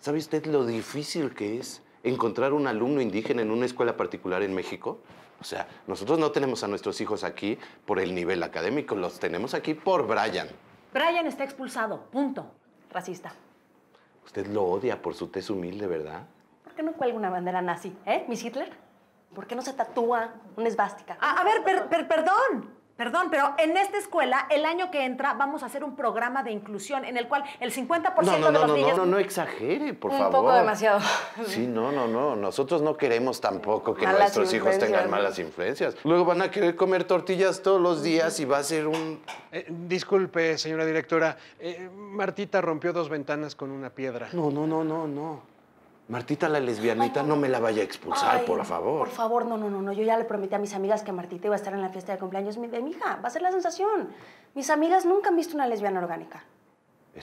¿Sabe usted lo difícil que es encontrar un alumno indígena en una escuela particular en México? O sea, nosotros no tenemos a nuestros hijos aquí por el nivel académico, los tenemos aquí por Brian. Brian está expulsado, punto. Racista. Usted lo odia por su tez humilde, ¿verdad? ¿Por qué no cuelga una bandera nazi, eh, Miss Hitler? ¿Por qué no se tatúa una esvástica? a ver, perdón. Perdón, pero en esta escuela, el año que entra, vamos a hacer un programa de inclusión en el cual el 50% de los niños... No, no, no exagere, por favor. Un poco demasiado. Sí, no, no, no. Nosotros no queremos tampoco que nuestros hijos tengan malas influencias. Luego van a querer comer tortillas todos los días y va a ser un... Eh, disculpe, señora directora. Eh, Martita rompió dos ventanas con una piedra. No, no, no, no, no. Martita la lesbianita no. me la vaya a expulsar, por favor. Por favor, no, no, no, no. Yo ya le prometí a mis amigas que Martita iba a estar en la fiesta de cumpleaños de mi hija. Va a ser la sensación. Mis amigas nunca han visto una lesbiana orgánica.